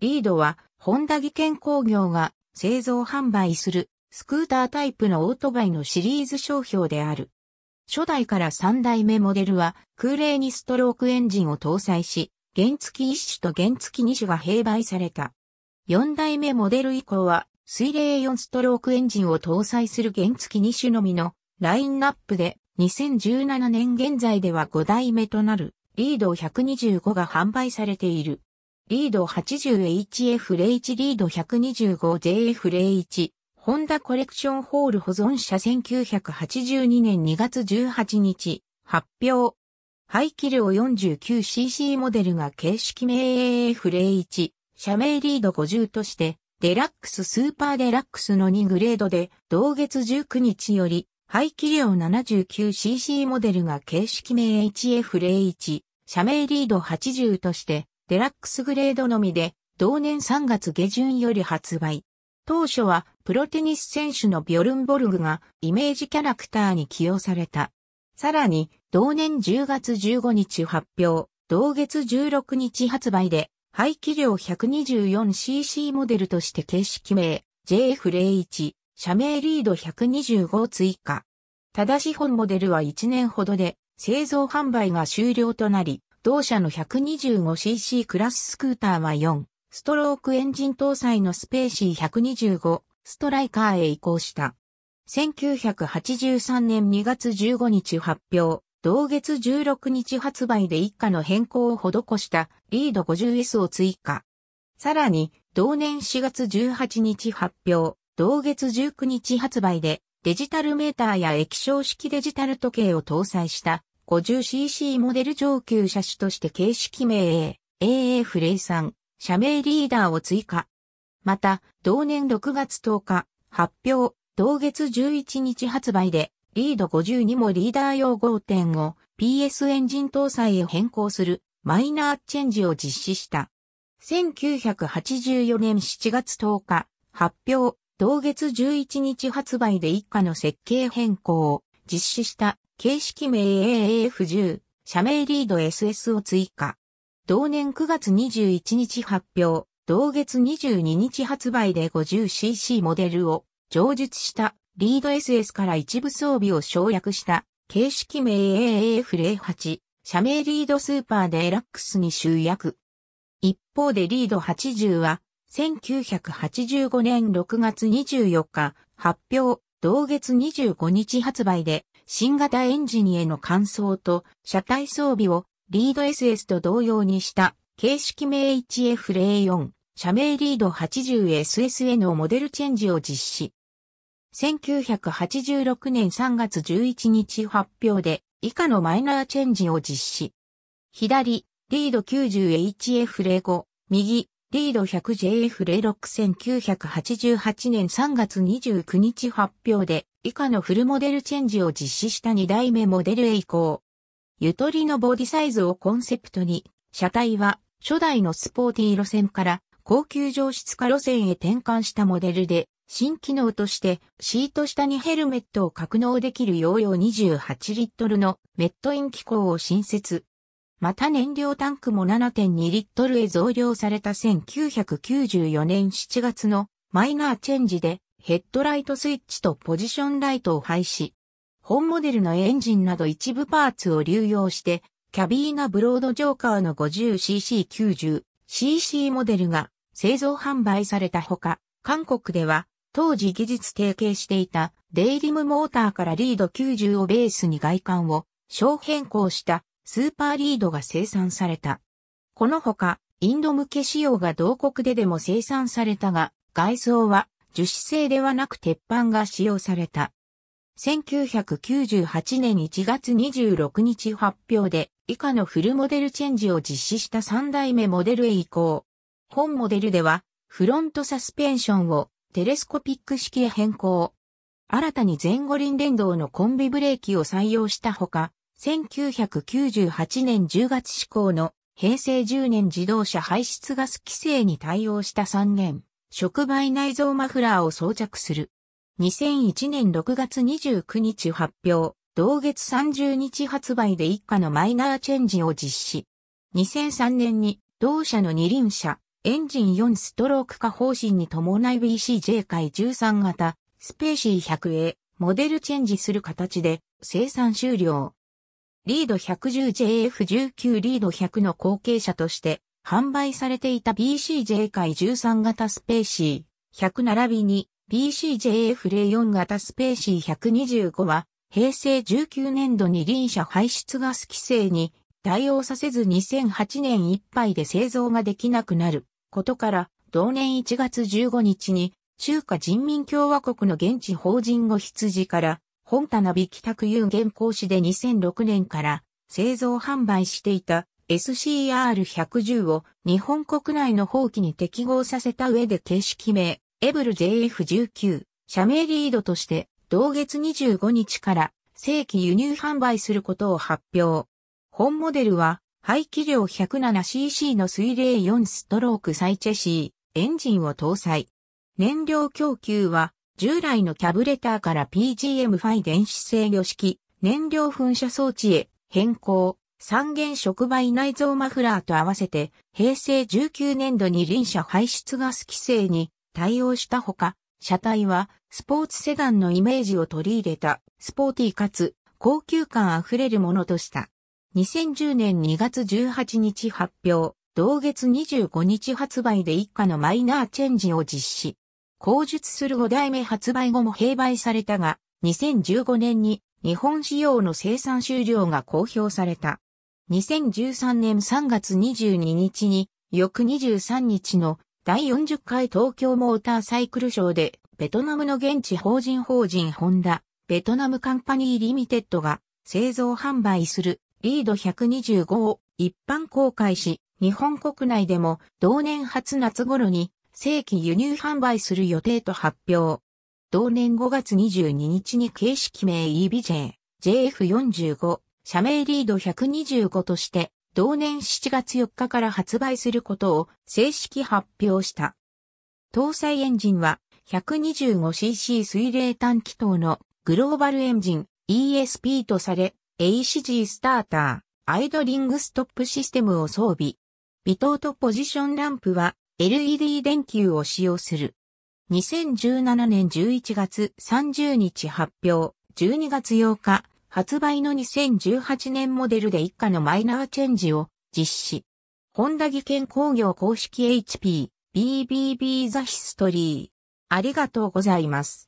リードは、ホンダ技研工業が製造販売するスクータータイプのオートバイのシリーズ商標である。初代から3代目モデルは空冷にストロークエンジンを搭載し、原付1種と原付2種が併売された。4代目モデル以降は水冷4ストロークエンジンを搭載する原付2種のみのラインナップで2017年現在では5代目となるリード125が販売されている。リード 80HF 0 1リード 125JF 0 1ホンダコレクションホール保存者1982年2月18日、発表。排気量 49cc モデルが形式名 AF01、社名リード50として、デラックススーパーデラックスの2グレードで、同月19日より、排気量 79cc モデルが形式名 HF01、社名リード80として、デラックスグレードのみで、同年3月下旬より発売。当初はプロテニス選手のビョルンボルグがイメージキャラクターに起用された。さらに、同年10月15日発表、同月16日発売で、排気量 124cc モデルとして形式名、JF01、社名リード125を追加。ただし本モデルは1年ほどで、製造販売が終了となり、同社の 125cc クラススクーターは4、ストロークエンジン搭載のスペーシー125、ストライカーへ移行した。1983年2月15日発表、同月16日発売で一家の変更を施したリード 50S を追加。さらに、同年4月18日発表、同月19日発売でデジタルメーターや液晶式デジタル時計を搭載した 50cc モデル上級車種として形式名 AAF03 社名リーダーを追加。また、同年6月10日発表、同月11日発売で、リード52もリーダー用 5.5PS エンジン搭載へ変更するマイナーチェンジを実施した。1984年7月10日発表、同月11日発売で一家の設計変更。実施した形式名 AAF10 社名リード SS を追加。同年9月21日発表、同月22日発売で 50cc モデルを上述したリード SS から一部装備を省略した形式名 AAF08 社名リードスーパーデラックスに集約。一方でリード80は1985年6月24日発表同月25日発売で、新型エンジンへの換装と車体装備をリード SS と同様にした形式名 h f 0 4社名リード8 0 s s へのモデルチェンジを実施。1986年3月11日発表で以下のマイナーチェンジを実施。左、リード 90HF05、右、リード1 0 0 j f ック1 9 8 8年3月29日発表で以下のフルモデルチェンジを実施した2代目モデルへ移行。ゆとりのボディサイズをコンセプトに、車体は初代のスポーティー路線から高級上質化路線へ転換したモデルで、新機能としてシート下にヘルメットを格納できる容量28リットルのメットイン機構を新設。また燃料タンクも7.2リットルへ増量された1994年7月のマイナーチェンジでヘッドライトスイッチとポジションライトを廃止。本モデルのエンジンなど一部パーツを流用して、キャビーナブロードジョーカーの 50cc90、cc モデルが製造販売されたほか、韓国では当時技術提携していたデイリムモーターからリード90をベースに外観を小変更したスーパーリードが生産された。このほか、インド向け仕様が同国ででも生産されたが、外装は樹脂製ではなく鉄板が使用された。1998年1月26日発表で以下のフルモデルチェンジを実施した3代目モデルへ移行。本モデルではフロントサスペンションをテレスコピック式へ変更。新たに前後輪電動のコンビブレーキを採用したほか、1998年10月施行の平成10年自動車排出ガス規制に対応した3年、触媒内蔵マフラーを装着する。2001年6月29日発表、同月30日発売で一家のマイナーチェンジを実施。2003年に同社の二輪車、エンジン4ストローク化方針に伴い BCJ 回13型、スペーシー 100A、モデルチェンジする形で生産終了。リード 110JF19 リード100の後継者として販売されていた BCJ 回13型スペーシー100並びに BCJF04 型スペーシー125は平成19年度に臨車排出ガス規制に対応させず2008年いっぱいで製造ができなくなることから同年1月15日に中華人民共和国の現地法人後羊から本棚美北宅有限講師で2006年から製造販売していた SCR110 を日本国内の放棄に適合させた上で形式名、エブル JF19 社名リードとして同月25日から正規輸入販売することを発表。本モデルは排気量 107cc の水冷4ストロークサイチェシーエンジンを搭載。燃料供給は従来のキャブレターから PGM-5 電子制御式燃料噴射装置へ変更。三原触媒内蔵マフラーと合わせて平成19年度に輪車排出ガス規制に対応したほか、車体はスポーツセダンのイメージを取り入れたスポーティーかつ高級感あふれるものとした。2010年2月18日発表、同月25日発売で一家のマイナーチェンジを実施。後述する5代目発売後も併売されたが、2015年に日本仕様の生産終了が公表された。2013年3月22日に、翌23日の第40回東京モーターサイクルショーで、ベトナムの現地法人法人ホンダ、ベトナムカンパニーリミテッドが製造販売するリード125を一般公開し、日本国内でも同年初夏頃に正規輸入販売する予定と発表。同年5月22日に形式名 EBJ、JF45、社名リード125として、同年7月4日から発売することを正式発表した。搭載エンジンは 125cc 水冷単気筒のグローバルエンジン ESP とされ ACG スターターアイドリングストップシステムを装備。微糖とポジションランプは LED 電球を使用する。2017年11月30日発表、12月8日、発売の2018年モデルで一家のマイナーチェンジを実施。ホンダ技研工業公式 HP BBB ザヒストリー。ありがとうございます。